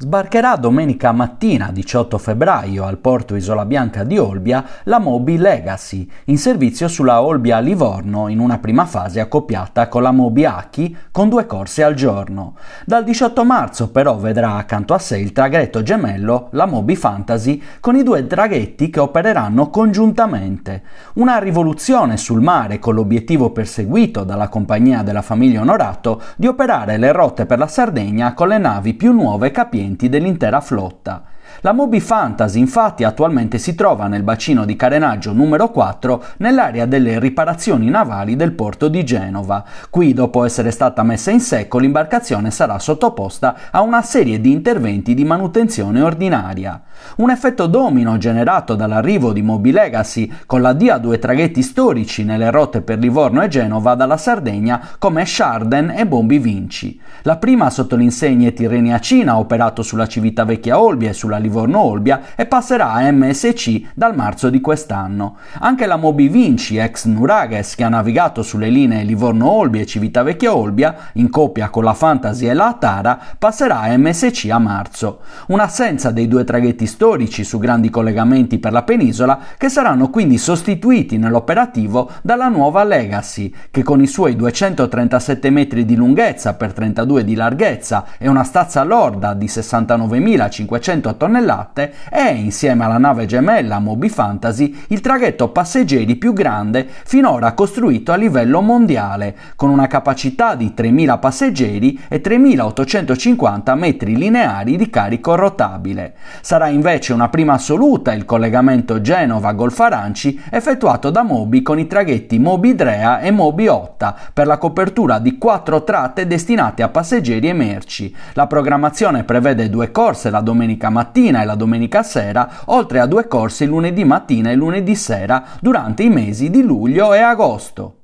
Sbarcherà domenica mattina 18 febbraio al porto Isola Bianca di Olbia la Mobi Legacy, in servizio sulla Olbia Livorno in una prima fase accoppiata con la Mobi Aki con due corse al giorno. Dal 18 marzo però vedrà accanto a sé il traghetto gemello, la Mobi Fantasy, con i due draghetti che opereranno congiuntamente. Una rivoluzione sul mare con l'obiettivo perseguito dalla compagnia della famiglia Onorato di operare le rotte per la Sardegna con le navi più nuove capienti componenti dell'intera flotta la Moby Fantasy infatti attualmente si trova nel bacino di carenaggio numero 4 nell'area delle riparazioni navali del porto di Genova. Qui dopo essere stata messa in secco l'imbarcazione sarà sottoposta a una serie di interventi di manutenzione ordinaria. Un effetto domino generato dall'arrivo di Moby Legacy con l'addio a due traghetti storici nelle rotte per Livorno e Genova dalla Sardegna come Sharden e Bombi Vinci. La prima sotto l'insegna Tirrenia Cina operato sulla Civitavecchia Olbia e sulla Livorno Olbia e passerà a MSC dal marzo di quest'anno. Anche la Mobi Vinci, ex Nurages, che ha navigato sulle linee Livorno Olbia e Civitavecchia Olbia, in coppia con la Fantasy e la Atara, passerà a MSC a marzo. Un'assenza dei due traghetti storici su grandi collegamenti per la penisola che saranno quindi sostituiti nell'operativo dalla nuova Legacy, che con i suoi 237 metri di lunghezza per 32 di larghezza e una stazza lorda di 69.500 tonnellate tonnellate è, insieme alla nave gemella Moby Fantasy, il traghetto passeggeri più grande finora costruito a livello mondiale, con una capacità di 3.000 passeggeri e 3.850 metri lineari di carico rotabile. Sarà invece una prima assoluta il collegamento Genova-Golf Aranci effettuato da Moby con i traghetti Moby Drea e Moby Otta per la copertura di quattro tratte destinate a passeggeri e merci. La programmazione prevede due corse la domenica mattina mattina e la domenica sera, oltre a due corsi lunedì mattina e lunedì sera, durante i mesi di luglio e agosto.